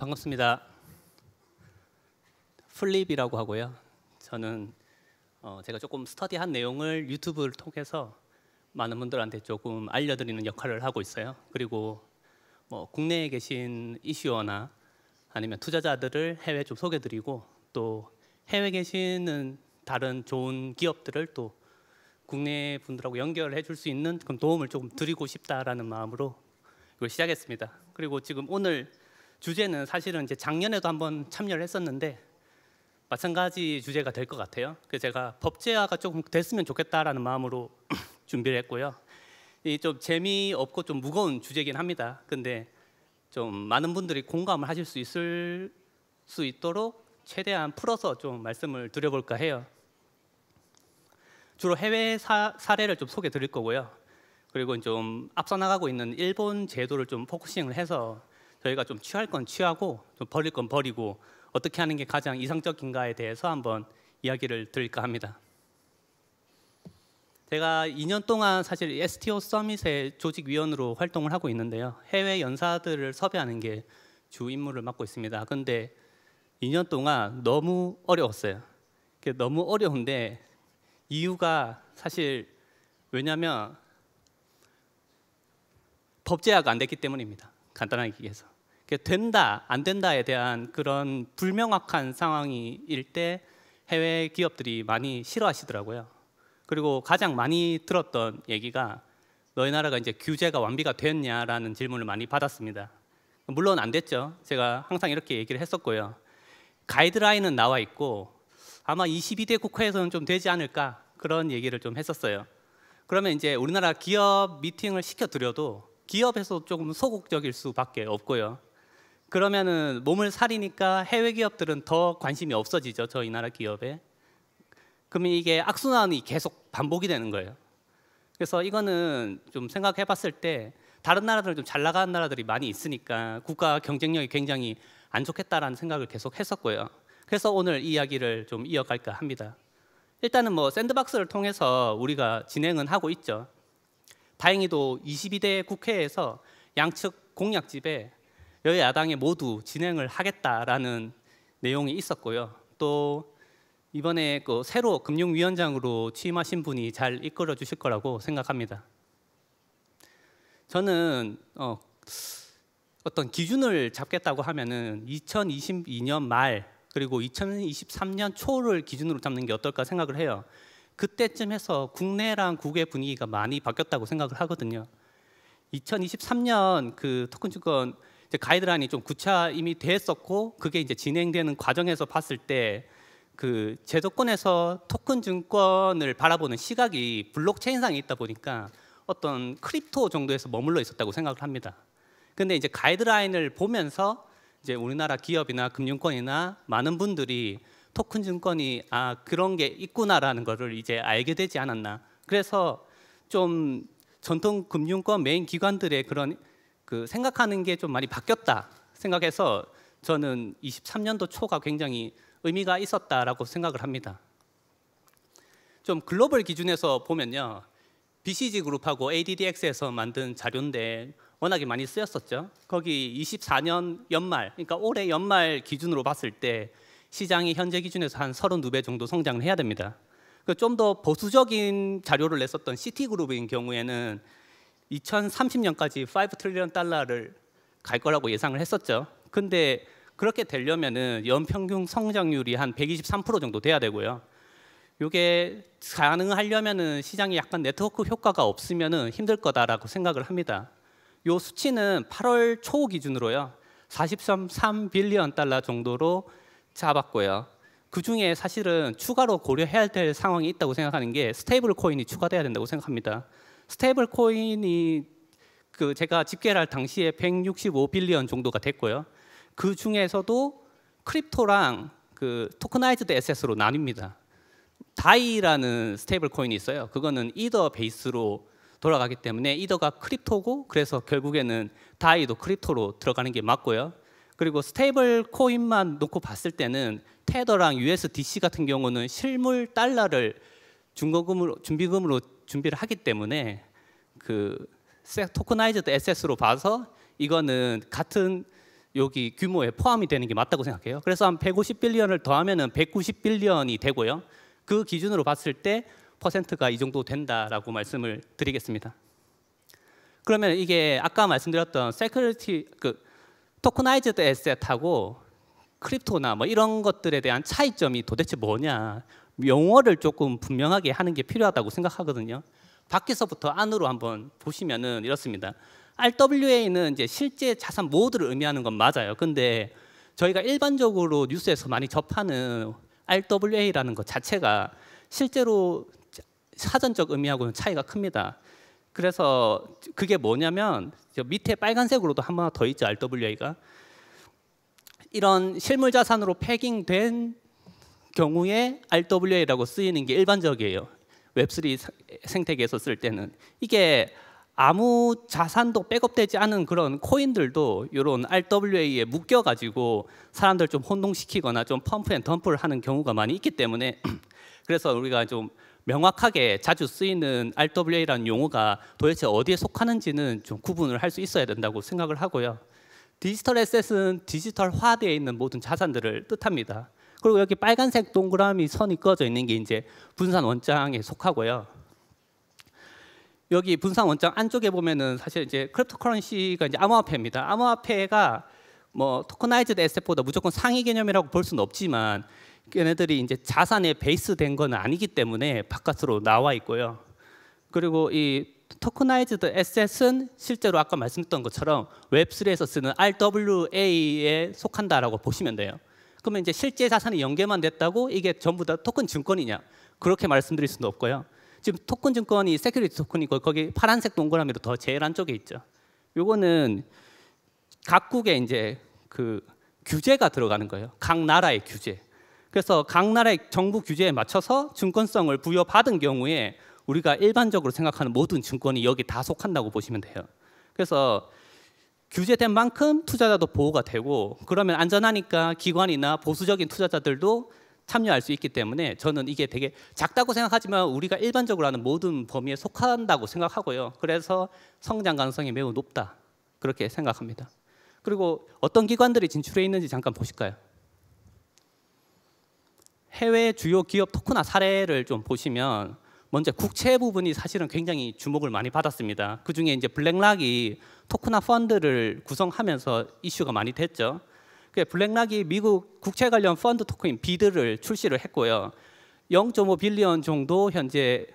반갑습니다. 플립이라고 하고요. 저는 어 제가 조금 스터디한 내용을 유튜브를 통해서 많은 분들한테 조금 알려드리는 역할을 하고 있어요. 그리고 뭐 국내에 계신 이슈어나 아니면 투자자들을 해외 좀 소개드리고 또 해외 계시는 다른 좋은 기업들을 또 국내 분들하고 연결해 줄 수 있는 그런 도움을 조금 드리고 싶다라는 마음으로 이걸 시작했습니다. 그리고 지금 오늘 주제는 사실은 이제 작년에도 한번 참여를 했었는데 마찬가지 주제가 될 것 같아요. 그래서 제가 법제화가 조금 됐으면 좋겠다라는 마음으로 준비를 했고요. 이좀 재미없고 좀 무거운 주제긴 합니다. 근데 좀 많은 분들이 공감을 하실 수 있을 수 있도록 최대한 풀어서 좀 말씀을 드려볼까 해요. 주로 해외 사, 사례를 좀 소개 드릴 거고요. 그리고 좀 앞서 나가고 있는 일본 제도를 좀 포커싱을 해서 저희가 좀 취할 건 취하고 좀 버릴 건 버리고 어떻게 하는 게 가장 이상적인가에 대해서 한번 이야기를 드릴까 합니다. 제가 2년 동안 사실 STO 서밋의 조직위원으로 활동을 하고 있는데요. 해외 연사들을 섭외하는 게 주 임무를 맡고 있습니다. 근데 2년 동안 너무 어려웠어요. 너무 어려운데 이유가 사실 왜냐하면 법제화가 안 됐기 때문입니다. 간단하게 얘기해서. 된다 안 된다에 대한 그런 불명확한 상황일 이때 해외 기업들이 많이 싫어하시더라고요. 그리고 가장 많이 들었던 얘기가 너희 나라가 이제 규제가 완비가 됐냐라는 질문을 많이 받았습니다. 물론 안 됐죠. 제가 항상 이렇게 얘기를 했었고요. 가이드라인은 나와 있고 아마 22대 국회에서는 좀 되지 않을까 그런 얘기를 좀 했었어요. 그러면 이제 우리나라 기업 미팅을 시켜드려도 기업에서 조금 소극적일 수밖에 없고요. 그러면은 몸을 사리니까 해외 기업들은 더 관심이 없어지죠. 저희 나라 기업에. 그러면 이게 악순환이 계속 반복이 되는 거예요. 그래서 이거는 좀 생각해 봤을 때 다른 나라들 좀 잘 나가는 나라들이 많이 있으니까 국가 경쟁력이 굉장히 안 좋겠다라는 생각을 계속 했었고요. 그래서 오늘 이야기를 좀 이어갈까 합니다. 일단은 뭐 샌드박스를 통해서 우리가 진행은 하고 있죠. 다행히도 22대 국회에서 양측 공약집에 여야 당에 모두 진행을 하겠다라는 내용이 있었고요. 또 이번에 그 새로 금융위원장으로 취임하신 분이 잘 이끌어 주실 거라고 생각합니다. 저는 어, 어떤 기준을 잡겠다고 하면은 2022년 말 그리고 2023년 초를 기준으로 잡는 게 어떨까 생각을 해요. 그때쯤 해서 국내랑 국외 분위기가 많이 바뀌었다고 생각을 하거든요. 2023년 그 토큰 증권 이제 가이드라인이 좀 구차 이미 됐었고 그게 이제 진행되는 과정에서 봤을 때 그 제도권에서 토큰 증권을 바라보는 시각이 블록체인상에 있다 보니까 어떤 크립토 정도에서 머물러 있었다고 생각을 합니다. 근데 이제 가이드라인을 보면서 이제 우리나라 기업이나 금융권이나 많은 분들이 토큰 증권이 아 그런 게 있구나라는 거를 이제 알게 되지 않았나. 그래서 좀 전통 금융권 메인 기관들의 그런 그 생각하는 게 좀 많이 바뀌었다 생각해서 저는 23년도 초가 굉장히 의미가 있었다라고 생각을 합니다. 좀 글로벌 기준에서 보면요. BCG 그룹하고 ADDX에서 만든 자료인데 워낙에 많이 쓰였었죠. 거기 24년 연말, 그러니까 올해 연말 기준으로 봤을 때 시장이 현재 기준에서 한 32배 정도 성장을 해야 됩니다. 그 좀더 보수적인 자료를 냈었던 시티그룹인 경우에는 2030년까지 5 트리언 달러를 갈 거라고 예상을 했었죠. 근데 그렇게 되려면은 연평균 성장률이 한 123% 정도 돼야 되고요. 이게 가능하려면은 시장이 약간 네트워크 효과가 없으면은 힘들 거다라고 생각을 합니다. 요 수치는 8월 초 기준으로요. 40.3 빌리언 달러 정도로 잡았고요. 그 중에 사실은 추가로 고려해야 될 상황이 있다고 생각하는 게 스테이블 코인이 추가돼야 된다고 생각합니다. 스테이블 코인이 그 제가 집계를 할 당시에 165 빌리언 정도가 됐고요. 그 중에서도 크립토랑 그 토크나이즈드 에셋으로 나뉩니다. 다이라는 스테이블 코인이 있어요. 그거는 이더 베이스로 돌아가기 때문에 이더가 크립토고 그래서 결국에는 다이도 크립토로 들어가는 게 맞고요. 그리고 스테이블 코인만 놓고 봤을 때는 테더랑 USDC 같은 경우는 실물 달러를 준거금으로 준비금으로 준비를 하기 때문에 그 토크나이즈드 에셋으로 봐서 이거는 같은 여기 규모에 포함이 되는 게 맞다고 생각해요. 그래서 한 150빌리언을 더하면은 190빌리언이 되고요. 그 기준으로 봤을 때 퍼센트가 이 정도 된다라고 말씀을 드리겠습니다. 그러면 이게 아까 말씀드렸던 세큐리티 그 토크나이즈드 에셋하고 크립토나 뭐 이런 것들에 대한 차이점이 도대체 뭐냐? 용어를 조금 분명하게 하는 게 필요하다고 생각하거든요. 밖에서부터 안으로 한번 보시면은 이렇습니다. RWA는 이제 실제 자산 모두를 의미하는 건 맞아요. 근데 저희가 일반적으로 뉴스에서 많이 접하는 RWA라는 것 자체가 실제로 사전적 의미하고는 차이가 큽니다. 그래서 그게 뭐냐면 밑에 빨간색으로도 하나 더 있죠 RWA가 이런 실물 자산으로 패깅된 경우에 RWA라고 쓰이는 게 일반적이에요. 웹3 생태계에서 쓸 때는 이게 아무 자산도 백업되지 않은 그런 코인들도 이런 RWA에 묶여가지고 사람들 좀 혼동시키거나 좀 펌프 앤 덤프를 하는 경우가 많이 있기 때문에 그래서 우리가 좀 명확하게 자주 쓰이는 RWA라는 용어가 도대체 어디에 속하는지는 좀 구분을 할 수 있어야 된다고 생각을 하고요. 디지털 에셋은 디지털화되어 있는 모든 자산들을 뜻합니다. 그리고 여기 빨간색 동그라미 선이 꺼져 있는 게 이제 분산 원장에 속하고요. 여기 분산 원장 안쪽에 보면은 사실 이제 크립토 커런시가 이제 암호화폐입니다. 암호화폐가 뭐 토큰나이즈드 에셋보다 무조건 상위 개념이라고 볼 수는 없지만 걔네들이 이제 자산에 베이스된 건 아니기 때문에 바깥으로 나와 있고요. 그리고 이 토큰나이즈드 에셋은 실제로 아까 말씀드렸던 것처럼 웹3에서 쓰는 RWA에 속한다라고 보시면 돼요. 그러면 이제 실제 자산이 연계만 됐다고 이게 전부 다 토큰 증권이냐? 그렇게 말씀드릴 수는 없고요. 지금 토큰 증권이 세큐리티 토큰이고 거기 파란색 동그라미로 더 제일 안쪽에 있죠. 요거는 각국의 이제 그 규제가 들어가는 거예요. 각 나라의 규제. 그래서 각 나라의 정부 규제에 맞춰서 증권성을 부여받은 경우에 우리가 일반적으로 생각하는 모든 증권이 여기 다 속한다고 보시면 돼요. 그래서 규제된 만큼 투자자도 보호가 되고 그러면 안전하니까 기관이나 보수적인 투자자들도 참여할 수 있기 때문에 저는 이게 되게 작다고 생각하지만 우리가 일반적으로 하는 모든 범위에 속한다고 생각하고요. 그래서 성장 가능성이 매우 높다. 그렇게 생각합니다. 그리고 어떤 기관들이 진출해 있는지 잠깐 보실까요? 해외 주요 기업 토크나 사례를 좀 보시면 먼저 국채 부분이 사실은 굉장히 주목을 많이 받았습니다. 그 중에 이제 블랙락이 토크나 펀드를 구성하면서 이슈가 많이 됐죠. 블랙락이 미국 국채 관련 펀드 토큰인 비드를 출시를 했고요. 0.5 빌리언 정도 현재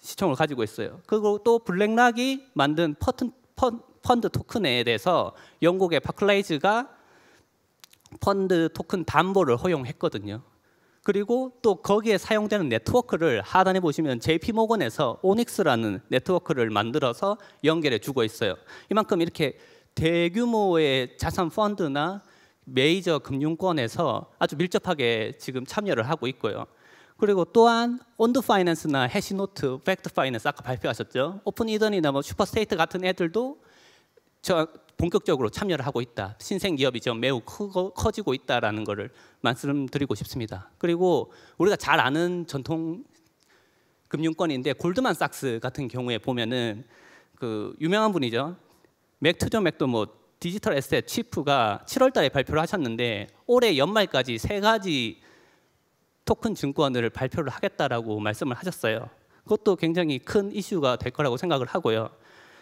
시청을 가지고 있어요. 그리고 또 블랙락이 만든 퍼튼, 펀, 펀드 토큰에 대해서 영국의 파클라이즈가 펀드 토큰 담보를 허용했거든요. 그리고 또 거기에 사용되는 네트워크를 하단에 보시면 JP모건에서 오닉스라는 네트워크를 만들어서 연결해 주고 있어요. 이만큼 이렇게 대규모의 자산 펀드나 메이저 금융권에서 아주 밀접하게 지금 참여를 하고 있고요. 그리고 또한 온드 파이낸스나 해시노트, 팩트 파이낸스 아까 발표하셨죠. 오픈 이더니나 뭐 슈퍼스테이트 같은 애들도 저 본격적으로 참여를 하고 있다. 신생 기업이 지금 매우 크고, 커지고 있다라는 것을 말씀드리고 싶습니다. 그리고 우리가 잘 아는 전통 금융권인데 골드만삭스 같은 경우에 보면은 그 유명한 분이죠. 맥 투저 맥도 뭐 디지털 에셋 치프가 7월 달에 발표를 하셨는데 올해 연말까지 세 가지 토큰 증권을 발표를 하겠다라고 말씀을 하셨어요. 그것도 굉장히 큰 이슈가 될 거라고 생각을 하고요.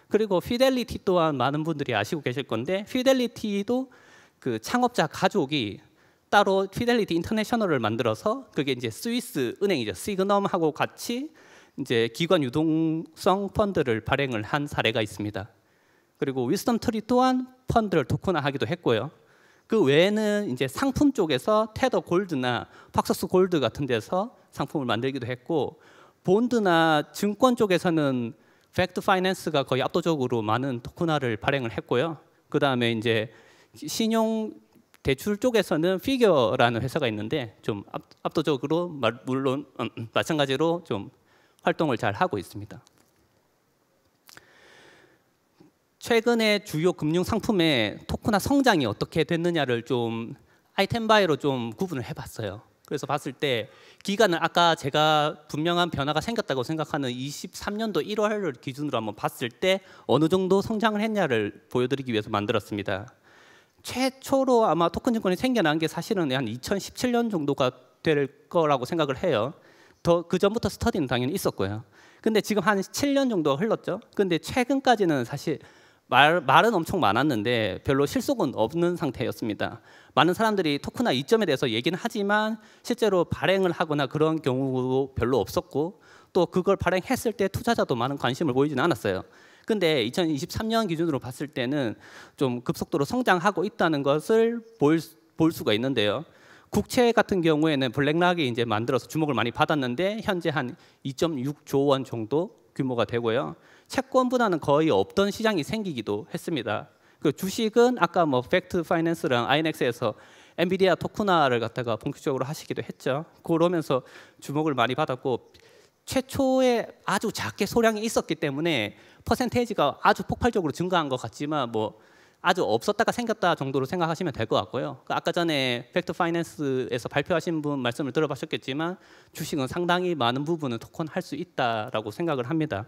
그리고 피델리티 또한 많은 분들이 아시고 계실 건데 피델리티도 그 창업자 가족이 따로 피델리티 인터내셔널을 만들어서 그게 이제 스위스 은행이죠. 시그넘하고 같이 이제 기관 유동성 펀드를 발행을 한 사례가 있습니다. 그리고 위스덤 트리 또한 펀드를 토큰화하기도 했고요. 그 외에는 이제 상품 쪽에서 테더 골드나 팍서스 골드 같은 데서 상품을 만들기도 했고 본드나 증권 쪽에서는 팩트 파이낸스가 거의 압도적으로 많은 토큰화를 발행을 했고요. 그 다음에 이제 신용 대출 쪽에서는 피겨라는 회사가 있는데 좀 압, 도적으로 물론 음, 음, 마찬가지로 좀 활동을 잘 하고 있습니다. 최근에 주요 금융 상품의 토큰화 성장이 어떻게 됐느냐를 좀 아이템 바이로 좀 구분을 해봤어요. 그래서 봤을 때 기간을 아까 제가 분명한 변화가 생겼다고 생각하는 23년도 1월을 기준으로 한번 봤을 때 어느 정도 성장을 했냐를 보여드리기 위해서 만들었습니다. 최초로 아마 토큰 증권이 생겨난 게 사실은 한 2017년 정도가 될 거라고 생각을 해요. 더 그 전부터 스터디는 당연히 있었고요. 근데 지금 한 7년 정도 흘렀죠. 근데 최근까지는 사실 말, 말은 엄청 많았는데 별로 실속은 없는 상태였습니다. 많은 사람들이 토크나 이점에 대해서 얘기는 하지만 실제로 발행을 하거나 그런 경우도 별로 없었고 또 그걸 발행했을 때 투자자도 많은 관심을 보이지는 않았어요. 근데 2023년 기준으로 봤을 때는 좀 급속도로 성장하고 있다는 것을 볼, 볼 수가 있는데요. 국채 같은 경우에는 블랙락이 이제 만들어서 주목을 많이 받았는데 현재 한 2.6조 원 정도 규모가 되고요. 채권 분할는 거의 없던 시장이 생기기도 했습니다. 그 주식은 아까 뭐 팩트 파이낸스랑 INX에서 엔비디아 토크나를 갖다가 본격적으로 하시기도 했죠. 그러면서 주목을 많이 받았고 최초에 아주 작게 소량이 있었기 때문에 퍼센테이지가 아주 폭발적으로 증가한 것 같지만 뭐 아주 없었다가 생겼다 정도로 생각하시면 될 것 같고요. 그 아까 전에 팩트 파이낸스에서 발표하신 분 말씀을 들어봤셨겠지만 주식은 상당히 많은 부분은 토큰 할 수있다라 생각을 합니다.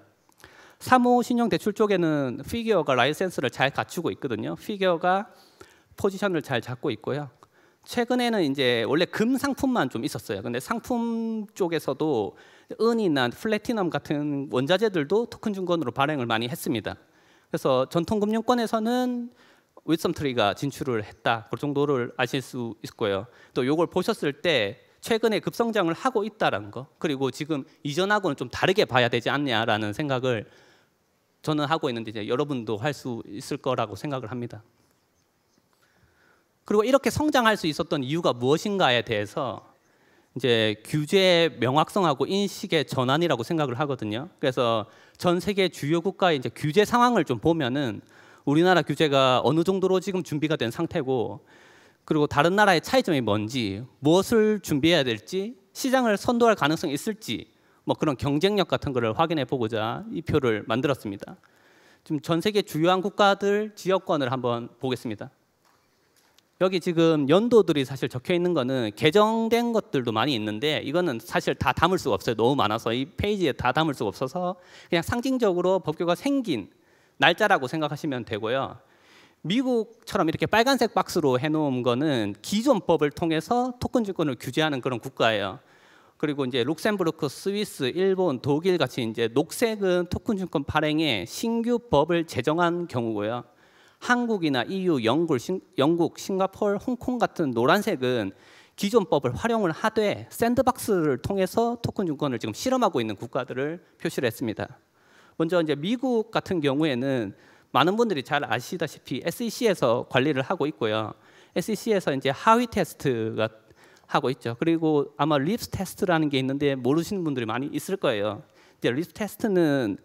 사무 신용대출 쪽에는 피규어가 라이센스를 잘 갖추고 있거든요. 피규어가 포지션을 잘 잡고 있고요. 최근에는 이제 원래 금 상품만 좀 있었어요. 근데 상품 쪽에서도 은이나 플래티넘 같은 원자재들도 토큰 증권으로 발행을 많이 했습니다. 그래서 전통금융권에서는 윗섬트리가 진출을 했다. 그 정도를 아실 수 있고요. 또 이걸 보셨을 때 최근에 급성장을 하고 있다는 거 그리고 지금 이전하고는 좀 다르게 봐야 되지 않냐라는 생각을 저는 하고 있는데 이제 여러분도 할 수 있을 거라고 생각을 합니다. 그리고 이렇게 성장할 수 있었던 이유가 무엇인가에 대해서 이제 규제의 명확성하고 인식의 전환이라고 생각을 하거든요. 그래서 전 세계 주요 국가의 이제 규제 상황을 좀 보면은 우리나라 규제가 어느 정도로 지금 준비가 된 상태고 그리고 다른 나라의 차이점이 뭔지 무엇을 준비해야 될지 시장을 선도할 가능성이 있을지 뭐 그런 경쟁력 같은 것을 확인해 보고자 이 표를 만들었습니다. 지금 전 세계 주요한 국가들 지역권을 한번 보겠습니다. 여기 지금 연도들이 사실 적혀 있는 거는 개정된 것들도 많이 있는데 이거는 사실 다 담을 수가 없어요. 너무 많아서 이 페이지에 다 담을 수가 없어서 그냥 상징적으로 법규가 생긴 날짜라고 생각하시면 되고요. 미국처럼 이렇게 빨간색 박스로 해놓은 거는 기존 법을 통해서 토큰 주권을 규제하는 그런 국가예요. 그리고 이제 룩셈부르크, 스위스, 일본, 독일 같이 이제 녹색은 토큰 증권 발행에 신규 법을 제정한 경우고요. 한국이나 EU, 영국, 신, 영국, 싱가포르, 홍콩 같은 노란색은 기존 법을 활용을 하되 샌드박스를 통해서 토큰 증권을 지금 실험하고 있는 국가들을 표시를 했습니다. 먼저 이제 미국 같은 경우에는 많은 분들이 잘 아시다시피 SEC에서 관리를 하고 있고요. SEC에서 이제 하위 테스트가 하고 있죠. 그리고 아마 립스 테스트라는 게 있는데 모르시는 분들이 많이 있을 거예요. 이제 립스 테스트는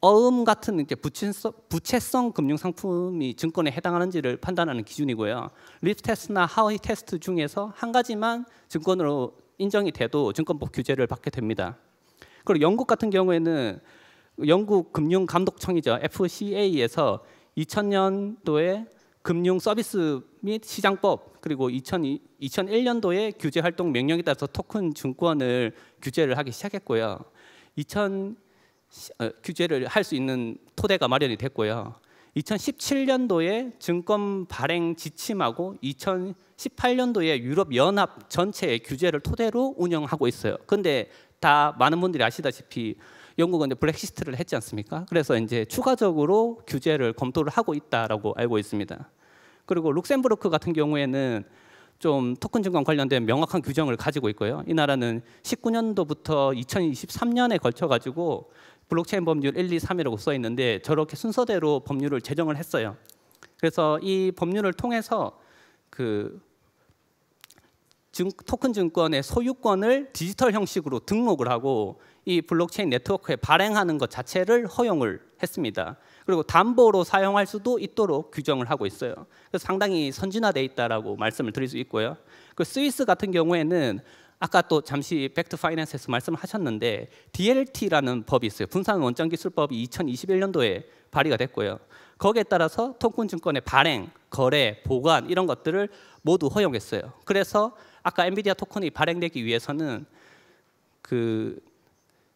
어음 같은 이제 부채성, 부채성 금융 상품이 증권에 해당하는지를 판단하는 기준이고요. 립스 테스트나 하이 테스트 중에서 한 가지만 증권으로 인정이 돼도 증권법 규제를 받게 됩니다. 그리고 영국 같은 경우에는 영국 금융감독청이죠 FCA에서 2000년도에 금융 서비스 및 시장법 그리고 2002, 2001년도에 규제 활동 명령에 따라서 토큰 증권을 규제를 하기 시작했고요. 2000 어, 규제를 할 수 있는 토대가 마련이 됐고요. 2017년도에 증권 발행 지침하고 2018년도에 유럽 연합 전체의 규제를 토대로 운영하고 있어요. 근데 다 많은 분들이 아시다시피 영국은 블랙시스트를 했지 않습니까? 그래서 이제 추가적으로 규제를 검토를 하고 있다라고 알고 있습니다. 그리고 룩셈부르크 같은 경우에는 좀 토큰 증권 관련된 명확한 규정을 가지고 있고요. 이 나라는 19년도부터 2023년에 걸쳐 가지고 블록체인 법률 1, 2, 3이라고 써 있는데 저렇게 순서대로 법률을 제정을 했어요. 그래서 이 법률을 통해서 그 증, 토큰 증권의 소유권을 디지털 형식으로 등록을 하고 이 블록체인 네트워크에 발행하는 것 자체를 허용을 했습니다. 그리고 담보로 사용할 수도 있도록 규정을 하고 있어요. 그래서 상당히 선진화돼 있다라고 말씀을 드릴 수 있고요. 그 스위스 같은 경우에는 아까 또 잠시 팩트 파이낸스에서 말씀하셨는데 DLT라는 법이 있어요. 분산 원점 기술법이 2021년도에 발의가 됐고요. 거기에 따라서 통증증권의 발행, 거래, 보관 이런 것들을 모두 허용했어요. 그래서 아까 엔비디아 토큰이 발행되기 위해서는 그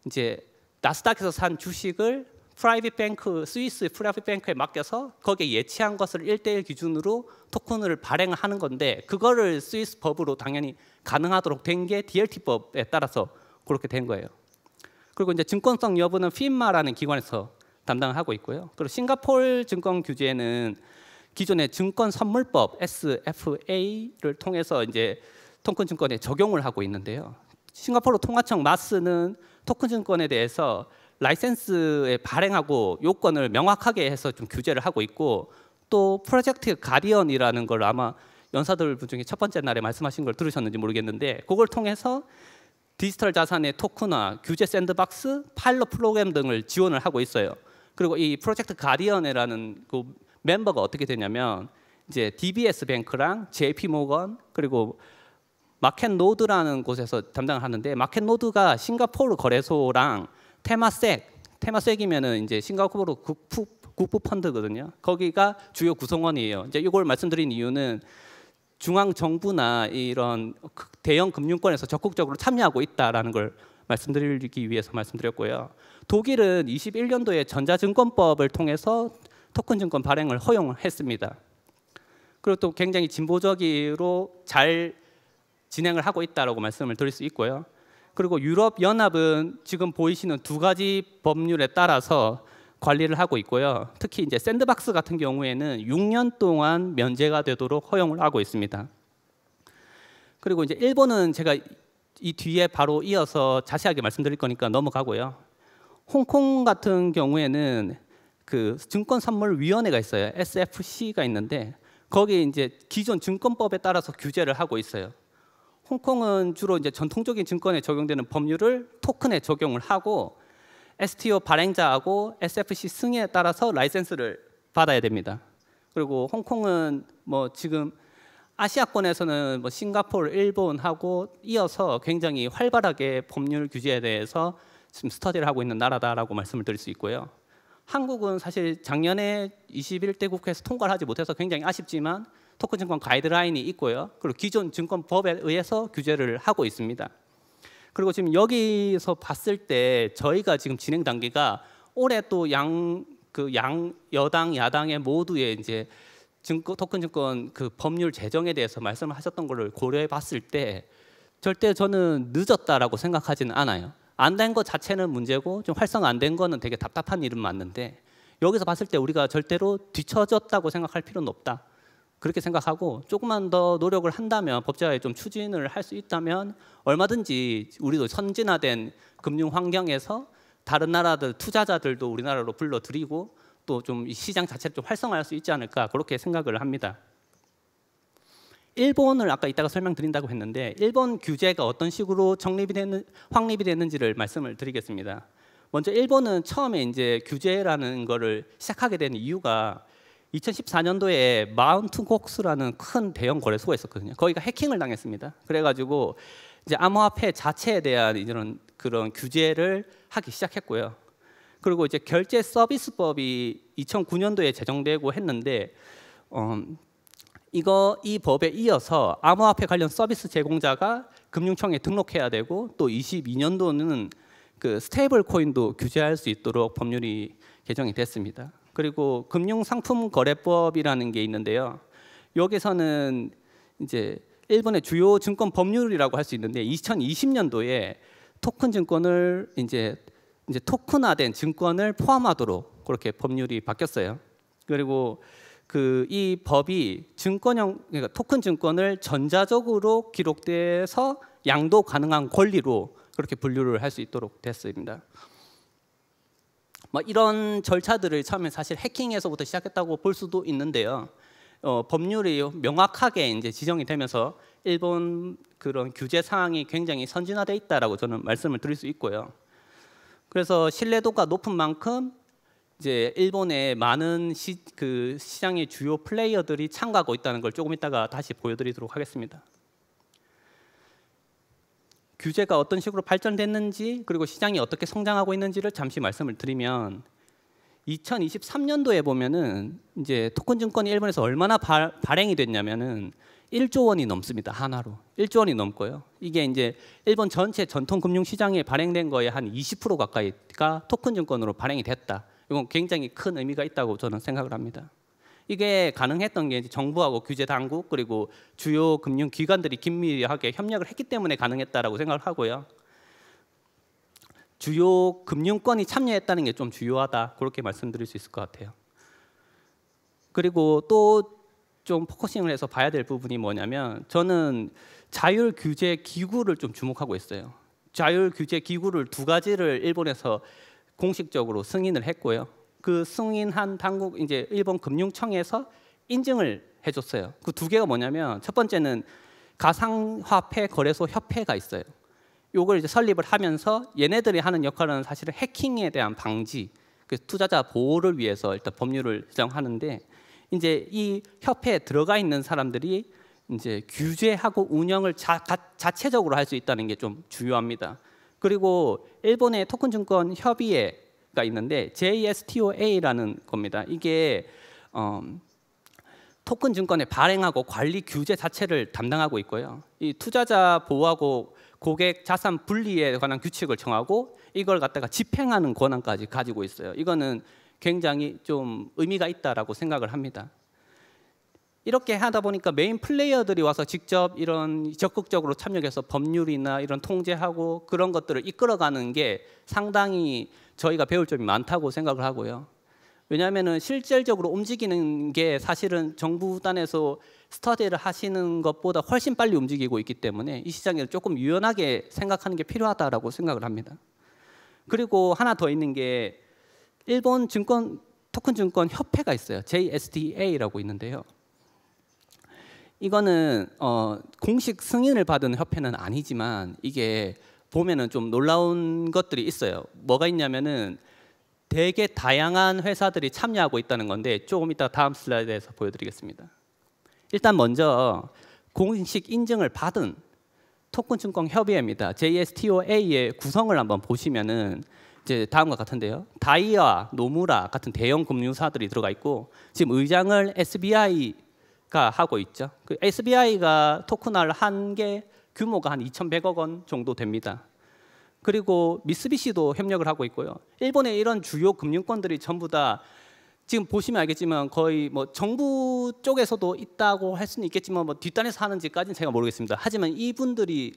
이제 나스닥에서 산 주식을 프라이빗 뱅크, 스위스 프라이빗 뱅크에 맡겨서 거기에 예치한 것을 일대일 기준으로 토큰을 발행하는 건데 그거를 스위스 법으로 당연히 가능하도록 된 게 DLT법에 따라서 그렇게 된 거예요. 그리고 이제 증권성 여부는 피마라는 기관에서 담당하고 있고요. 그리고 싱가폴 증권 규제는 기존의 증권 선물법 SFA를 통해서 이제 토큰 증권에 적용을 하고 있는데요. 싱가포르 통화청 마스는 토큰 증권에 대해서 라이센스에 발행하고 요건을 명확하게 해서 좀 규제를 하고 있고 또 프로젝트 가디언이라는 걸 아마 연사들 분 중에 첫 번째 날에 말씀하신 걸 들으셨는지 모르겠는데 그걸 통해서 디지털 자산의 토크나 규제 샌드박스, 파일럿 프로그램 등을 지원을 하고 있어요. 그리고 이 프로젝트 가디언이라는 그 멤버가 어떻게 되냐면 이제 DBS 뱅크랑 JP 모건 그리고 마켓 노드라는 곳에서 담당을 하는데 마켓 노드가 싱가포르 거래소랑 테마섹, 테마섹이면은 이제 싱가포르 국부, 국부 펀드거든요. 거기가 주요 구성원이에요. 이제 이걸 말씀드린 이유는 중앙 정부나 이런 그 대형 금융권에서 적극적으로 참여하고 있다라는 걸 말씀드리기 위해서 말씀드렸고요. 독일은 21년도에 전자증권법을 통해서 토큰 증권 발행을 허용했습니다. 그리고 또 굉장히 진보적으로 잘 진행을 하고 있다라고 말씀을 드릴 수 있고요. 그리고 유럽 연합은 지금 보이시는 두 가지 법률에 따라서 관리를 하고 있고요. 특히 이제 샌드박스 같은 경우에는 6년 동안 면제가 되도록 허용을 하고 있습니다. 그리고 이제 일본은 제가 이 뒤에 바로 이어서 자세하게 말씀드릴 거니까 넘어가고요. 홍콩 같은 경우에는 그 증권선물위원회가 있어요. SFC가 있는데 거기 에 이제 기존 증권법에 따라서 규제를 하고 있어요. 홍콩은 주로 이제 전통적인 증권에 적용되는 법률을 토큰에 적용을 하고 STO 발행자하고 SFC 승인에 따라서 라이센스를 받아야 됩니다. 그리고 홍콩은 뭐 지금 아시아권에서는 뭐 싱가포르, 일본하고 이어서 굉장히 활발하게 법률 규제에 대해서 지금 스터디를 하고 있는 나라다라고 말씀을 드릴 수 있고요. 한국은 사실 작년에 21대 국회에서 통과를 하지 못해서 굉장히 아쉽지만 토큰 증권 가이드라인이 있고요. 그리고 기존 증권법에 의해서 규제를 하고 있습니다. 그리고 지금 여기서 봤을 때 저희가 지금 진행 단계가 올해 또 양 그양 그 여당 야당의 모두의 이제 증권 토큰 증권 그 법률 제정에 대해서 말씀하셨던 을 거를 고려해 봤을 때 절대 저는 늦었다라고 생각하지는 않아요. 안 된 것 자체는 문제고 좀 활성화 안 된 거는 되게 답답한 일은 맞는데 여기서 봤을 때 우리가 절대로 뒤처졌다고 생각할 필요는 없다. 그렇게 생각하고 조금만 더 노력을 한다면 법제화에 좀 추진을 할 수 있다면 얼마든지 우리도 선진화된 금융 환경에서 다른 나라들 투자자들도 우리나라로 불러들이고 또 좀 시장 자체를 좀 활성화할 수 있지 않을까 그렇게 생각을 합니다. 일본을 아까 이따가 설명드린다고 했는데 일본 규제가 어떤 식으로 정립이 되는 확립이 되는지를 말씀을 드리겠습니다. 먼저 일본은 처음에 이제 규제라는 거를 시작하게 된 이유가 2014년도에 마운트곡스라는 큰 대형 거래소가 있었거든요. 거기가 해킹을 당했습니다. 그래가지고 이제 암호화폐 자체에 대한 이런 그런 규제를 하기 시작했고요. 그리고 이제 결제 서비스법이 2009년도에 제정되고 했는데 어, 이거 이 법에 이어서 암호화폐 관련 서비스 제공자가 금융청에 등록해야 되고 또 22년도는 그 스테이블 코인도 규제할 수 있도록 법률이 개정이 됐습니다. 그리고 금융상품거래법이라는 게 있는데요. 여기서는 이제 일본의 주요 증권 법률이라고 할 수 있는데 2020년도에 토큰 증권을 이제 이제 토큰화된 증권을 포함하도록 그렇게 법률이 바뀌었어요. 그리고 그 이 법이 증권형 그러니까 토큰 증권을 전자적으로 기록돼서 양도 가능한 권리로 그렇게 분류를 할 수 있도록 됐습니다. 막 이런 절차들을 처음에 사실 해킹에서부터 시작했다고 볼 수도 있는데요. 어, 법률이 명확하게 이제 지정이 되면서 일본 그런 규제 상황이 굉장히 선진화돼 있다라고 저는 말씀을 드릴 수 있고요. 그래서 신뢰도가 높은 만큼 이제 일본의 많은 시, 그 시장의 주요 플레이어들이 참가하고 있다는 걸 조금 이따가 다시 보여드리도록 하겠습니다. 규제가 어떤 식으로 발전됐는지 그리고 시장이 어떻게 성장하고 있는지를 잠시 말씀을 드리면 2023년도에 보면은 이제 토큰 증권이 일본에서 얼마나 발, 행이 됐냐면은 1조 원이 넘습니다. 하나로. 1조 원이 넘고요. 이게 이제 일본 전체 전통 금융 시장에 발행된 거에 한 20% 가까이가 토큰 증권으로 발행이 됐다. 이건 굉장히 큰 의미가 있다고 저는 생각을 합니다. 이게 가능했던 게 정부하고 규제 당국 그리고 주요 금융 기관들이 긴밀하게 협력을 했기 때문에 가능했다라고 생각을 하고요. 주요 금융권이 참여했다는 게 좀 주요하다 그렇게 말씀드릴 수 있을 것 같아요. 그리고 또 좀 포커싱을 해서 봐야 될 부분이 뭐냐면 저는 자율 규제 기구를 좀 주목하고 있어요. 자율 규제 기구를 두 가지를 일본에서 공식적으로 승인을 했고요. 그 승인한 당국 이제 일본 금융청에서 인증을 해줬어요. 그 두 개가 뭐냐면 첫 번째는 가상화폐 거래소 협회가 있어요. 요걸 이제 설립을 하면서 얘네들이 하는 역할은 사실은 해킹에 대한 방지, 그 투자자 보호를 위해서 일단 법률을 제정하는데 이제 이 협회에 들어가 있는 사람들이 이제 규제하고 운영을 자, 자 체적으로 할 수 있다는 게 좀 중요합니다. 그리고 일본의 토큰 증권 협의회 가 있는데 JSTOA라는 겁니다. 이게 어, 토큰 증권의 발행하고 관리 규제 자체를 담당하고 있고요. 이 투자자 보호하고 고객 자산 분리에 관한 규칙을 정하고 이걸 갖다가 집행하는 권한까지 가지고 있어요. 이거는 굉장히 좀 의미가 있다라고 생각을 합니다. 이렇게 하다 보니까 메인 플레이어들이 와서 직접 이런 적극적으로 참여해서 법률이나 이런 통제하고 그런 것들을 이끌어가는 게 상당히 저희가 배울 점이 많다고 생각을 하고요. 왜냐하면 실질적으로 움직이는 게 사실은 정부 단에서 스터디를 하시는 것보다 훨씬 빨리 움직이고 있기 때문에 이 시장에 서 조금 유연하게 생각하는 게필요하다고 생각을 합니다. 그리고 하나 더 있는 게 일본 증권 토큰 증권 협회가 있어요. JSDA라고 있는데요. 이거는 어, 공식 승인을 받은 협회는 아니지만 이게 보면은 좀 놀라운 것들이 있어요. 뭐가 있냐면은 되게 다양한 회사들이 참여하고 있다는 건데 조금 이따 다음 슬라이드에서 보여드리겠습니다. 일단 먼저 공식 인증을 받은 토큰증권 협의회입니다. JSTOA의 구성을 한번 보시면은 이제 다음과 같은데요. 다이아 노무라 같은 대형 금융사들이 들어가 있고 지금 의장을 SBI가 하고 있죠. 그 SBI가 토큰화를 한게 규모가 한 2,100억 원 정도 됩니다. 그리고 미쓰비시도 협력을 하고 있고요. 일본의 이런 주요 금융권들이 전부 다 지금 보시면 알겠지만 거의 뭐 정부 쪽에서도 있다고 할 수는 있겠지만 뭐 뒷단에서 하는지까지는 제가 모르겠습니다. 하지만 이분들이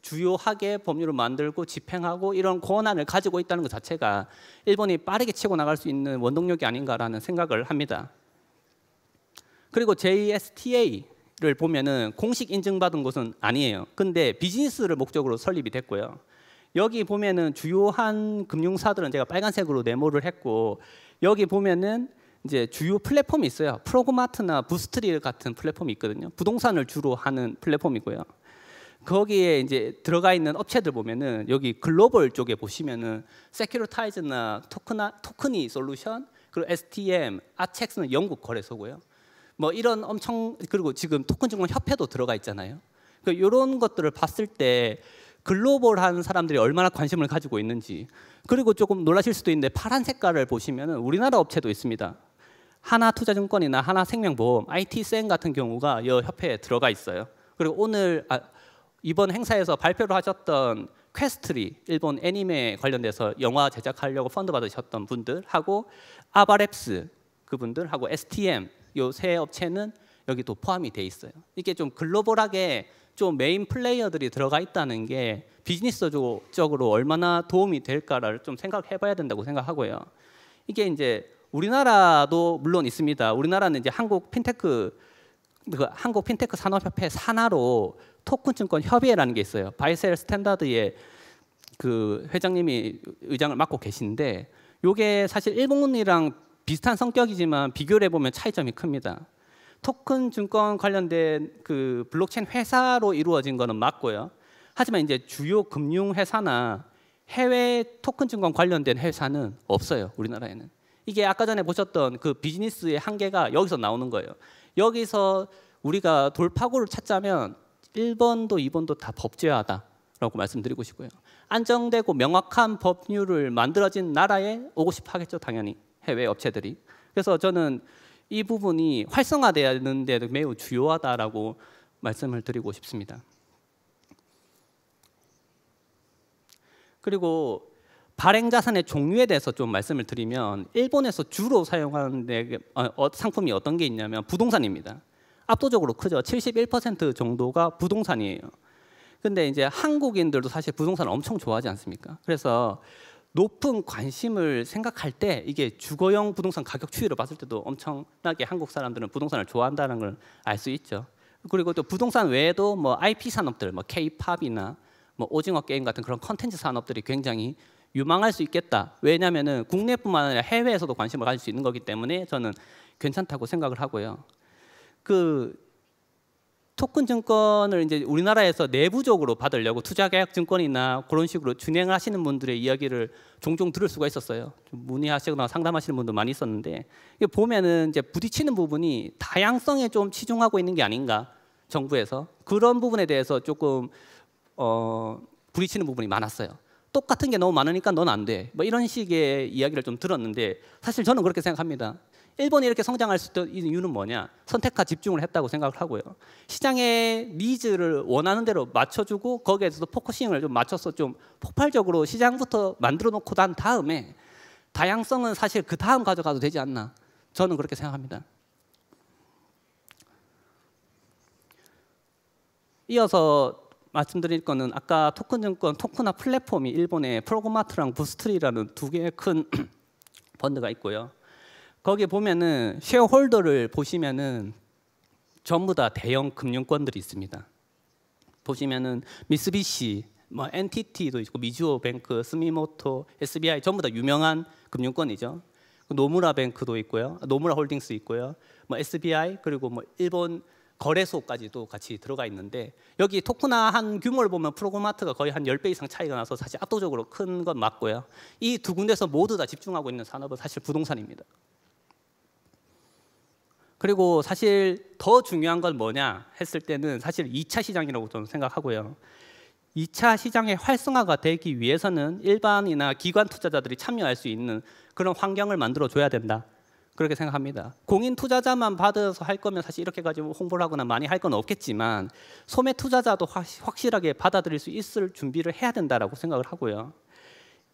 주요하게 법률을 만들고 집행하고 이런 권한을 가지고 있다는 것 자체가 일본이 빠르게 치고 나갈 수 있는 원동력이 아닌가라는 생각을 합니다. 그리고 JSTA 를 보면은 공식 인증받은 곳은 아니에요. 근데 비즈니스를 목적으로 설립이 됐고요. 여기 보면은 주요한 금융사들은 제가 빨간색으로 네모를 했고 여기 보면은 이제 주요 플랫폼이 있어요. 프로그마트나 부스트릴 같은 플랫폼이 있거든요. 부동산을 주로 하는 플랫폼이고요. 거기에 이제 들어가 있는 업체들 보면은 여기 글로벌 쪽에 보시면은 세큐리타이즈나 토크나 토크니 솔루션 그리고 STM, 아첵스는 영국 거래소고요. 뭐 이런 엄청 그리고 지금 토큰 증권 협회도 들어가 있잖아요. 그 이런 것들을 봤을 때 글로벌한 사람들이 얼마나 관심을 가지고 있는지 그리고 조금 놀라실 수도 있는데 파란 색깔을 보시면 우리나라 업체도 있습니다. 하나투자증권이나 하나생명보험, IT센 같은 경우가 이 협회에 들어가 있어요. 그리고 오늘 아, 이번 행사에서 발표를 하셨던 퀘스트리 일본 애니메 관련돼서 영화 제작하려고 펀드 받으셨던 분들하고 아바랩스 그분들하고 STM 요세 업체는 여기도 포함이 돼 있어요. 이게 좀 글로벌하게 좀 메인 플레이어들이 들어가 있다는 게 비즈니스적으로 얼마나 도움이 될까를 좀 생각해 봐야 된다고 생각하고요. 이게 이제 우리나라도 물론 있습니다. 우리나라는 이제 한국 핀테크 그 한국 핀테크 산업협회 산하로 토큰증권 협의회라는 게 있어요. 바이셀 스탠다드의 그 회장님이 의장을 맡고 계신데 요게 사실 일본이랑 비슷한 성격이지만 비교를 해보면 차이점이 큽니다. 토큰 증권 관련된 그 블록체인 회사로 이루어진 거는 맞고요. 하지만 이제 주요 금융 회사나 해외 토큰 증권 관련된 회사는 없어요. 우리나라에는. 이게 아까 전에 보셨던 그 비즈니스의 한계가 여기서 나오는 거예요. 여기서 우리가 돌파구를 찾자면 1번도 2번도 다 법제화다라고 말씀드리고 싶고요. 안정되고 명확한 법률을 만들어진 나라에 오고 싶어 하겠죠, 당연히. 해외 업체들이. 그래서 저는 이 부분이 활성화되는 데 매우 주요하다라고 말씀을 드리고 싶습니다. 그리고 발행 자산의 종류에 대해서 좀 말씀을 드리면 일본에서 주로 사용하는 데, 어, 어, 상품이 어떤 게 있냐면 부동산입니다. 압도적으로 크죠. 71% 정도가 부동산이에요. 근데 이제 한국인들도 사실 부동산 을 엄청 좋아하지 않습니까? 그래서 높은 관심을 생각할 때 이게 주거용 부동산 가격 추이로 봤을 때도 엄청나게 한국 사람들은 부동산을 좋아한다는 걸 알 수 있죠. 그리고 또 부동산 외에도 뭐 IP 산업들, 뭐 K-팝이나 뭐 오징어 게임 같은 그런 컨텐츠 산업들이 굉장히 유망할 수 있겠다. 왜냐면은 국내뿐만 아니라 해외에서도 관심을 가질 수 있는 거기 때문에 저는 괜찮다고 생각을 하고요. 그 토큰 증권을 이제 우리나라에서 내부적으로 받으려고 투자 계약 증권이나 그런 식으로 진행을 하시는 분들의 이야기를 종종 들을 수가 있었어요. 문의하시거나 상담하시는 분도 많이 있었는데 보면은 이제 부딪히는 부분이 다양성에 좀 치중하고 있는 게 아닌가 정부에서 그런 부분에 대해서 조금 어, 부딪히는 부분이 많았어요. 똑같은 게 너무 많으니까 넌 안 돼. 뭐 이런 식의 이야기를 좀 들었는데 사실 저는 그렇게 생각합니다. 일본이 이렇게 성장할 수있는 이유는 뭐냐? 선택과 집중을 했다고 생각을 하고요. 시장의 니즈를 원하는 대로 맞춰주고 거기에서도 포커싱을 좀 맞춰서 좀 폭발적으로 시장부터 만들어 놓고 난 다음에 다양성은 사실 그 다음 가져가도 되지 않나 저는 그렇게 생각합니다. 이어서 말씀드릴 거는 아까 토큰증권 토크나 플랫폼이 일본의 프로그마트랑 부스트리라는 두 개의 큰 펀드가 있고요. 거기에 보면은 셰어홀더를 보시면은 전부 다 대형 금융권들이 있습니다. 보시면은 미쓰비시, 뭐엔티티도 있고 미주오 뱅크, 스미모토, SBI 전부 다 유명한 금융권이죠. 노무라 뱅크도 있고요. 노무라 홀딩스 있고요. 뭐 SBI 그리고 뭐 일본 거래소까지도 같이 들어가 있는데 여기 토크나한 규모를 보면 프로그마트가 거의 한 10배 이상 차이가 나서 사실 압도적으로 큰 건 맞고요. 이 두 군데서 모두 다 집중하고 있는 산업은 사실 부동산입니다. 그리고 사실 더 중요한 건 뭐냐 했을 때는 사실 2차 시장이라고 저는 생각하고요. 2차 시장의 활성화가 되기 위해서는 일반이나 기관 투자자들이 참여할 수 있는 그런 환경을 만들어 줘야 된다. 그렇게 생각합니다. 공인 투자자만 받아서 할 거면 사실 이렇게 가지고 홍보를 하거나 많이 할 건 없겠지만 소매 투자자도 확실하게 받아들일 수 있을 준비를 해야 된다라고 생각을 하고요.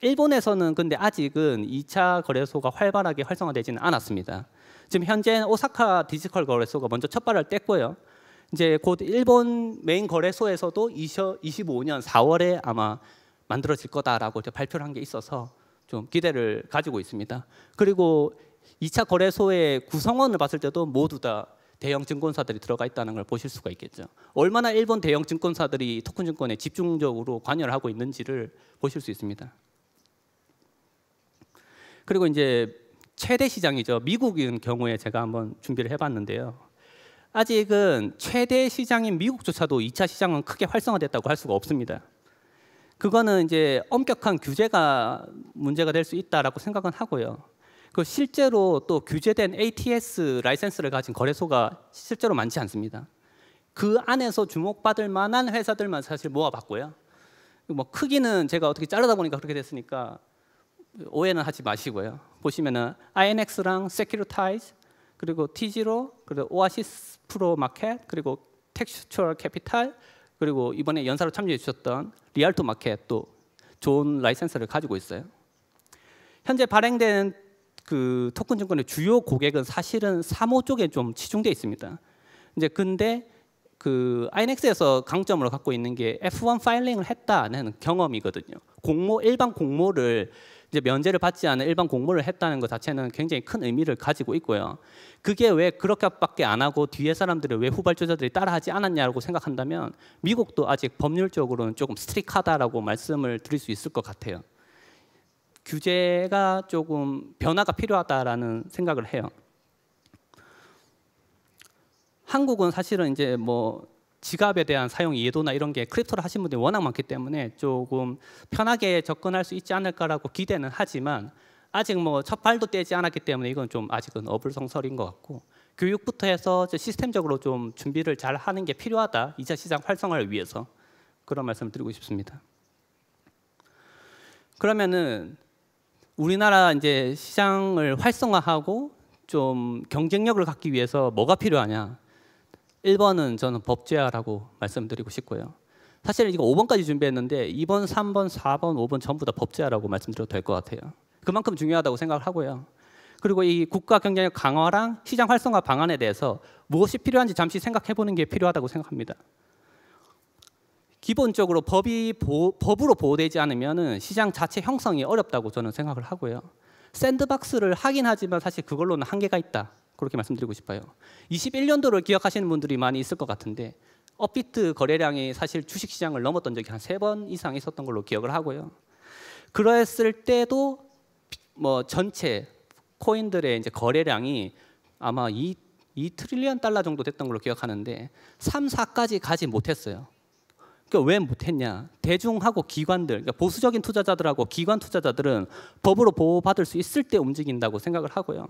일본에서는 근데 아직은 2차 거래소가 활발하게 활성화되지는 않았습니다. 지금 현재 오사카 디지털 거래소가 먼저 첫 발을 뗐고요. 이제 곧 일본 메인 거래소에서도 25년 4월에 아마 만들어질 거다라고 발표를 한 게 있어서 좀 기대를 가지고 있습니다. 그리고 2차 거래소의 구성원을 봤을 때도 모두 다 대형 증권사들이 들어가 있다는 걸 보실 수가 있겠죠. 얼마나 일본 대형 증권사들이 토큰 증권에 집중적으로 관여를 하고 있는지를 보실 수 있습니다. 그리고 이제 최대 시장이죠. 미국인 경우에 제가 한번 준비를 해봤는데요. 아직은 최대 시장인 미국조차도 2차 시장은 크게 활성화됐다고 할 수가 없습니다. 그거는 이제 엄격한 규제가 문제가 될 수 있다라고 생각은 하고요. 그 실제로 또 규제된 ATS 라이센스를 가진 거래소가 실제로 많지 않습니다. 그 안에서 주목받을 만한 회사들만 사실 모아봤고요. 뭐 크기는 제가 어떻게 자르다 보니까 그렇게 됐으니까 오해는 하지 마시고요. 보시면은 INX랑 Securitize 그리고 T0 그리고 오아시스 프로 마켓 그리고 텍스처얼 캐피탈 그리고 이번에 연사로 참여해 주셨던 리알토 마켓도 좋은 라이센스를 가지고 있어요. 현재 발행된 그 토큰 증권의 주요 고객은 사실은 3호 쪽에 좀 치중돼 있습니다. 이제 근데 그 INX에서 강점으로 갖고 있는 게 F1 파일링을 했다는 경험이거든요. 공모 일반 공모를 이제 면제를 받지 않은 일반 공모를 했다는 것 자체는 굉장히 큰 의미를 가지고 있고요. 그게 왜 그렇게밖에 안 하고 뒤에 사람들을 왜 후발주자들이 따라하지 않았냐고 생각한다면 미국도 아직 법률적으로는 조금 스트릭하다라고 말씀을 드릴 수 있을 것 같아요. 규제가 조금 변화가 필요하다라는 생각을 해요. 한국은 사실은 이제 뭐 지갑에 대한 사용 이해도나 이런 게 크립토를 하신 분들이 워낙 많기 때문에 조금 편하게 접근할 수 있지 않을까라고 기대는 하지만 아직 뭐첫 발도 떼지 않았기 때문에 이건 좀 아직은 어불성설인 것 같고 교육부터 해서 시스템적으로 좀 준비를 잘 하는 게 필요하다. 이자 시장 활성화를 위해서 그런 말씀을 드리고 싶습니다. 그러면은 우리나라 이제 시장을 활성화하고 좀 경쟁력을 갖기 위해서 뭐가 필요하냐? 1번은 저는 법제화라고 말씀드리고 싶고요. 사실 이거 5번까지 준비했는데 2번, 3번, 4번, 5번 전부 다 법제화라고 말씀드려도 될 것 같아요. 그만큼 중요하다고 생각을 하고요. 그리고 이 국가 경쟁력 강화랑 시장 활성화 방안에 대해서 무엇이 필요한지 잠시 생각해 보는 게 필요하다고 생각합니다. 기본적으로 법이 보 법으로 보호되지 않으면 시장 자체 형성이 어렵다고 저는 생각을 하고요. 샌드박스를 하긴 하지만 사실 그걸로는 한계가 있다. 그렇게 말씀드리고 싶어요. 21년도를 기억하시는 분들이 많이 있을 것 같은데 업비트 거래량이 사실 주식 시장을 넘었던 적이 한 세 번 이상 있었던 걸로 기억을 하고요. 그랬을 때도 뭐 전체 코인들의 이제 거래량이 아마 2, 2 트릴리언 달러 정도 됐던 걸로 기억하는데 3, 4까지 가지 못했어요. 그러니까 왜 못했냐? 대중하고 기관들, 그러니까 보수적인 투자자들하고 기관 투자자들은 법으로 보호받을 수 있을 때 움직인다고 생각을 하고요.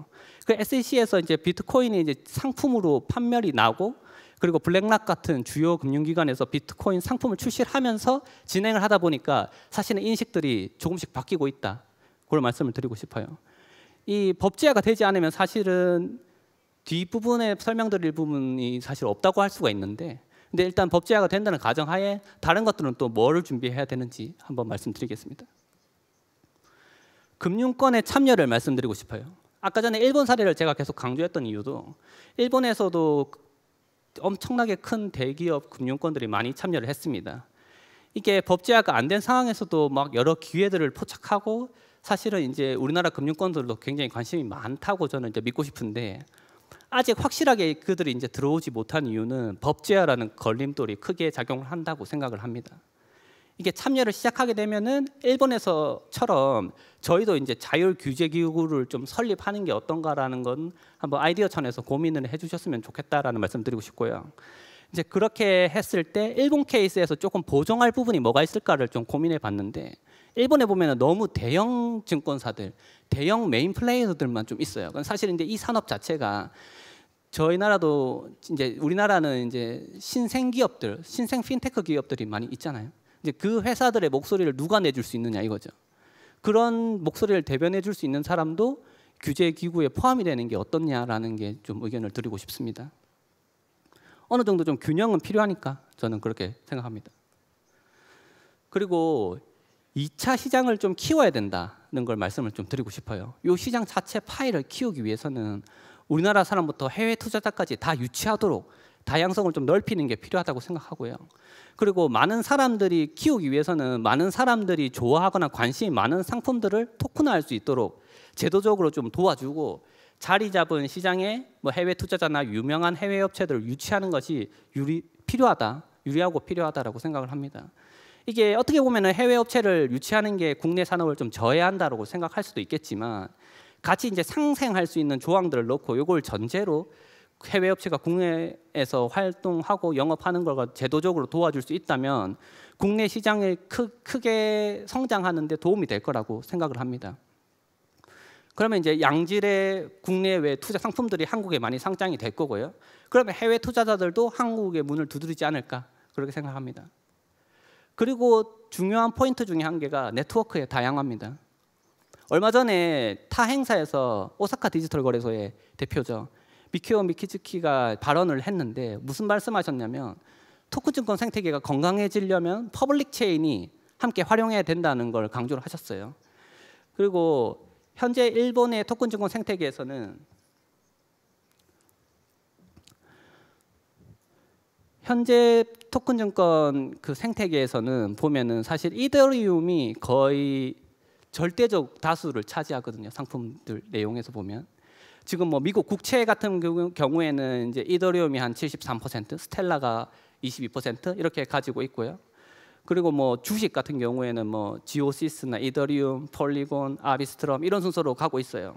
그 SEC에서 이제 비트코인이 이제 상품으로 판매이 나고 그리고 블랙락 같은 주요 금융기관에서 비트코인 상품을 출시를 하면서 진행을 하다 보니까 사실은 인식들이 조금씩 바뀌고 있다. 그걸 말씀을 드리고 싶어요. 이 법제화가 되지 않으면 사실은 뒷부분에 설명드릴 부분이 사실 없다고 할 수가 있는데 근데 일단 법제화가 된다는 가정하에 다른 것들은 또 뭐를 준비해야 되는지 한번 말씀드리겠습니다. 금융권의 참여를 말씀드리고 싶어요. 아까 전에 일본 사례를 제가 계속 강조했던 이유도 일본에서도 엄청나게 큰 대기업 금융권들이 많이 참여를 했습니다. 이게 법제화가 안 된 상황에서도 막 여러 기회들을 포착하고 사실은 이제 우리나라 금융권들도 굉장히 관심이 많다고 저는 이제 믿고 싶은데 아직 확실하게 그들이 이제 들어오지 못한 이유는 법제화라는 걸림돌이 크게 작용을 한다고 생각을 합니다. 이게 참여를 시작하게 되면은 일본에서처럼 저희도 이제 자율 규제 기구를 좀 설립하는 게 어떤가라는 건 한번 아이디어 천에서 고민을 해주셨으면 좋겠다라는 말씀드리고 싶고요. 이제 그렇게 했을 때 일본 케이스에서 조금 보정할 부분이 뭐가 있을까를 좀 고민해 봤는데 일본에 보면 너무 대형 증권사들, 대형 메인 플레이어들만 좀 있어요. 사실 이제 이 산업 자체가 저희 나라도 이제 우리나라는 이제 신생 기업들, 신생 핀테크 기업들이 많이 있잖아요. 이제 그 회사들의 목소리를 누가 내줄 수 있느냐 이거죠. 그런 목소리를 대변해 줄 수 있는 사람도 규제 기구에 포함이 되는 게 어떻냐라는 게 좀 의견을 드리고 싶습니다. 어느 정도 좀 균형은 필요하니까 저는 그렇게 생각합니다. 그리고 2차 시장을 좀 키워야 된다는 걸 말씀을 좀 드리고 싶어요. 이 시장 자체 파일을 키우기 위해서는 우리나라 사람부터 해외 투자자까지 다 유치하도록 다양성을 좀 넓히는 게 필요하다고 생각하고요. 그리고 많은 사람들이 키우기 위해서는 많은 사람들이 좋아하거나 관심이 많은 상품들을 토큰화할 수 있도록 제도적으로 좀 도와주고 자리 잡은 시장에 뭐 해외 투자자나 유명한 해외 업체들을 유치하는 것이 유리 필요하다, 유리하고 필요하다라고 생각을 합니다. 이게 어떻게 보면 해외 업체를 유치하는 게 국내 산업을 좀 저해한다라고 생각할 수도 있겠지만 같이 이제 상생할 수 있는 조항들을 넣고 이걸 전제로 해외 업체가 국내에서 활동하고 영업하는 걸 제도적으로 도와줄 수 있다면 국내 시장에 크, 크게 성장하는 데 도움이 될 거라고 생각을 합니다. 그러면 이제 양질의 국내외 투자 상품들이 한국에 많이 상장이 될 거고요. 그러면 해외 투자자들도 한국의 문을 두드리지 않을까 그렇게 생각합니다. 그리고 중요한 포인트 중에 한 개가 네트워크의 다양화입니다. 얼마 전에 타 행사에서 오사카 디지털 거래소의 대표죠. 미키오 미키즈키가 발언을 했는데 무슨 말씀하셨냐면 토큰증권 생태계가 건강해지려면 퍼블릭 체인이 함께 활용해야 된다는 걸 강조를 하셨어요. 그리고 현재 일본의 토큰증권 생태계에서는 현재 토큰 증권 그 생태계에서는 보면은 사실 이더리움이 거의 절대적 다수를 차지하거든요. 상품들 내용에서 보면. 지금 뭐 미국 국채 같은 경우에는 이제 이더리움이 한 73%, 스텔라가 22% 이렇게 가지고 있고요. 그리고 뭐 주식 같은 경우에는 뭐 지오시스나 이더리움, 폴리곤, 아비스트럼 이런 순서로 가고 있어요.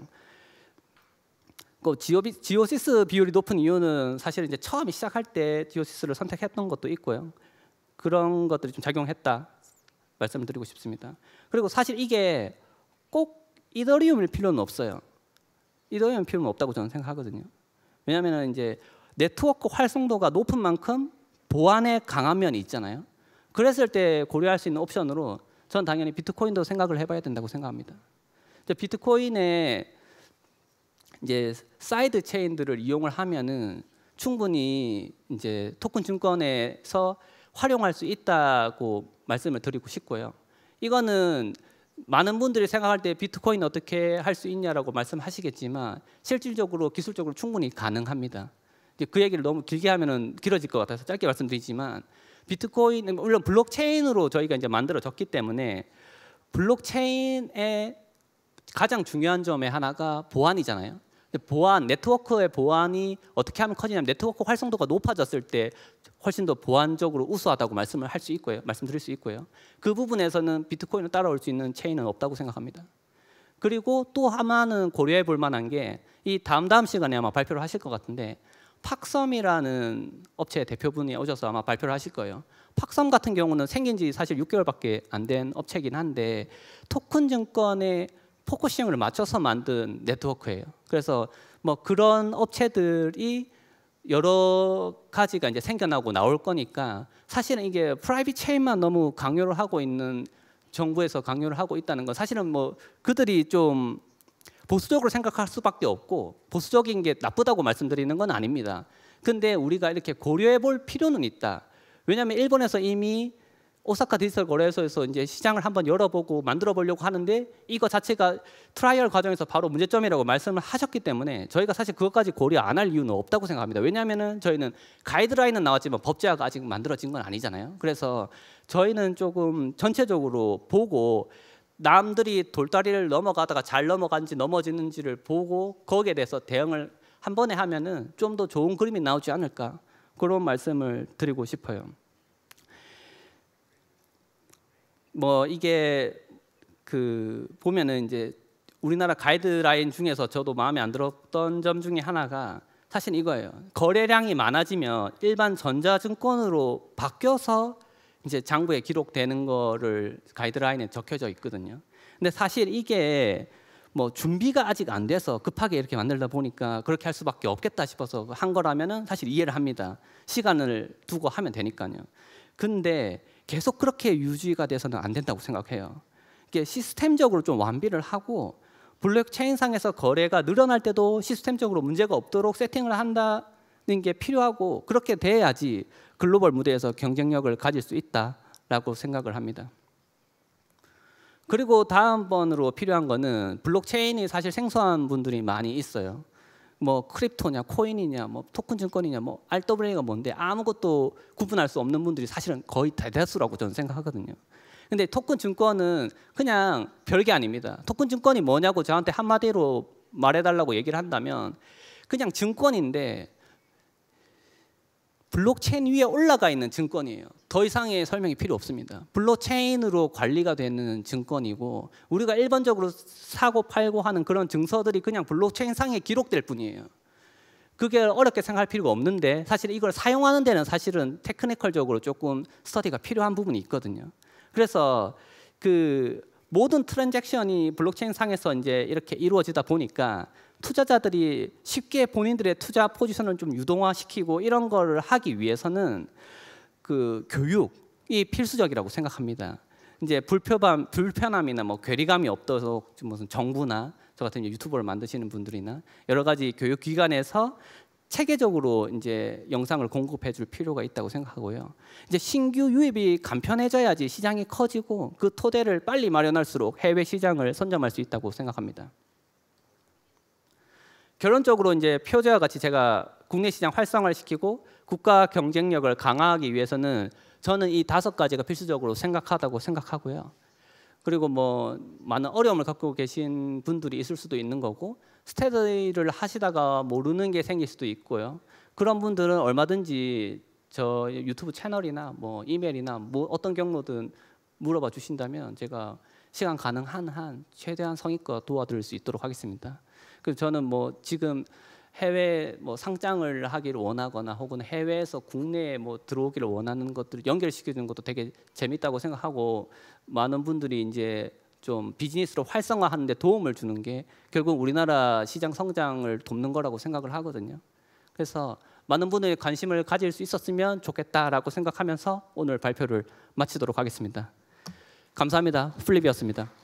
그 지오시스 비율이 높은 이유는 사실 이제 처음 시작할 때 지오시스를 선택했던 것도 있고요. 그런 것들이 좀 작용했다 말씀드리고 싶습니다. 그리고 사실 이게 꼭 이더리움일 필요는 없어요. 이더리움 필요는 없다고 저는 생각하거든요. 왜냐하면 이제 네트워크 활성도가 높은 만큼 보안에 강한 면이 있잖아요. 그랬을 때 고려할 수 있는 옵션으로 저는 당연히 비트코인도 생각을 해봐야 된다고 생각합니다. 비트코인의 이제 사이드 체인들을 이용을 하면은 충분히 이제 토큰 증권에서 활용할 수 있다고 말씀을 드리고 싶고요. 이거는 많은 분들이 생각할 때 비트코인 어떻게 할 수 있냐라고 말씀하시겠지만 실질적으로 기술적으로 충분히 가능합니다. 이제 그 얘기를 너무 길게 하면은 길어질 것 같아서 짧게 말씀드리지만 비트코인 물론 블록체인으로 저희가 이제 만들어졌기 때문에 블록체인의 가장 중요한 점의 하나가 보안이잖아요. 보안 네트워크의 보안이 어떻게 하면 커지냐면 네트워크 활성도가 높아졌을 때 훨씬 더 보안적으로 우수하다고 말씀을 할 수 있고요. 말씀드릴 수 있고요. 그 부분에서는 비트코인을 따라올 수 있는 체인은 없다고 생각합니다. 그리고 또 하나는 고려해 볼 만한 게 이 다음 다음 시간에 아마 발표를 하실 것 같은데 팍섬이라는 업체의 대표분이 오셔서 아마 발표를 하실 거예요. 팍섬 같은 경우는 생긴 지 사실 6개월밖에 안 된 업체긴 이 한데 토큰 증권의 포커싱을 맞춰서 만든 네트워크예요. 그래서 뭐 그런 업체들이 여러 가지가 이제 생겨나고 나올 거니까 사실은 이게 프라이빗 체인만 너무 강요를 하고 있는 정부에서 강요를 하고 있다는 건 사실은 뭐 그들이 좀 보수적으로 생각할 수밖에 없고 보수적인 게 나쁘다고 말씀드리는 건 아닙니다. 근데 우리가 이렇게 고려해 볼 필요는 있다. 왜냐하면 일본에서 이미 오사카 디지털 거래소에서 이제 시장을 한번 열어보고 만들어 보려고 하는데 이거 자체가 트라이얼 과정에서 바로 문제점이라고 말씀을 하셨기 때문에 저희가 사실 그것까지 고려 안 할 이유는 없다고 생각합니다. 왜냐하면 저희는 가이드라인은 나왔지만 법제화가 아직 만들어진 건 아니잖아요. 그래서 저희는 조금 전체적으로 보고 남들이 돌다리를 넘어가다가 잘 넘어간지 넘어지는지를 보고 거기에 대해서 대응을 한 번에 하면은 좀 더 좋은 그림이 나오지 않을까 그런 말씀을 드리고 싶어요. 뭐 이게 그 보면은 이제 우리나라 가이드라인 중에서 저도 마음에 안 들었던 점 중에 하나가 사실 이거예요. 거래량이 많아지면 일반 전자증권으로 바뀌어서 이제 장부에 기록되는 거를 가이드라인에 적혀져 있거든요. 근데 사실 이게 뭐 준비가 아직 안 돼서 급하게 이렇게 만들다 보니까 그렇게 할 수밖에 없겠다 싶어서 한 거라면은 사실 이해를 합니다. 시간을 두고 하면 되니까요. 근데 계속 그렇게 유지가 돼서는 안 된다고 생각해요. 이게 시스템적으로 좀 완비를 하고 블록체인상에서 거래가 늘어날 때도 시스템적으로 문제가 없도록 세팅을 한다는 게 필요하고 그렇게 돼야지 글로벌 무대에서 경쟁력을 가질 수 있다라고 생각을 합니다. 그리고 다음번으로 필요한 거는 블록체인이 사실 생소한 분들이 많이 있어요. 뭐 크립토냐 코인이냐 뭐 토큰 증권이냐 뭐 RWA가 뭔데 아무것도 구분할 수 없는 분들이 사실은 거의 대다수라고 저는 생각하거든요. 근데 토큰 증권은 그냥 별게 아닙니다. 토큰 증권이 뭐냐고 저한테 한마디로 말해달라고 얘기를 한다면 그냥 증권인데 블록체인 위에 올라가 있는 증권이에요. 더 이상의 설명이 필요 없습니다. 블록체인으로 관리가 되는 증권이고 우리가 일반적으로 사고 팔고 하는 그런 증서들이 그냥 블록체인 상에 기록될 뿐이에요. 그게 어렵게 생각할 필요가 없는데 사실 이걸 사용하는 데는 사실은 테크니컬적으로 조금 스터디가 필요한 부분이 있거든요. 그래서 그 모든 트랜잭션이 블록체인 상에서 이제 이렇게 이루어지다 보니까 투자자들이 쉽게 본인들의 투자 포지션을 좀 유동화시키고 이런 걸 하기 위해서는 그 교육이 필수적이라고 생각합니다. 이제 불편함, 불편함이나 뭐 괴리감이 없어서 무슨 정부나 저 같은 유튜버를 만드시는 분들이나 여러 가지 교육 기관에서 체계적으로 이제 영상을 공급해 줄 필요가 있다고 생각하고요. 이제 신규 유입이 간편해져야지 시장이 커지고 그 토대를 빨리 마련할수록 해외 시장을 선점할 수 있다고 생각합니다. 결론적으로 이제 표제와 같이 제가 국내 시장 활성화를 시키고 국가 경쟁력을 강화하기 위해서는 저는 이 다섯 가지가 필수적으로 생각하다고 생각하고요. 그리고 뭐 많은 어려움을 갖고 계신 분들이 있을 수도 있는 거고 스테디를 하시다가 모르는 게 생길 수도 있고요. 그런 분들은 얼마든지 저 유튜브 채널이나 뭐 이메일이나 뭐 어떤 경로든 물어봐 주신다면 제가 시간 가능한 한 최대한 성의껏 도와드릴 수 있도록 하겠습니다. 그래서 저는 뭐 지금 해외 뭐 상장을 하기를 원하거나 혹은 해외에서 국내에 뭐 들어오기를 원하는 것들을 연결시켜주는 것도 되게 재밌다고 생각하고 많은 분들이 이제 좀 비즈니스로 활성화하는데 도움을 주는 게 결국 우리나라 시장 성장을 돕는 거라고 생각을 하거든요. 그래서 많은 분의 관심을 가질 수 있었으면 좋겠다라고 생각하면서 오늘 발표를 마치도록 하겠습니다. 감사합니다. 플립이었습니다.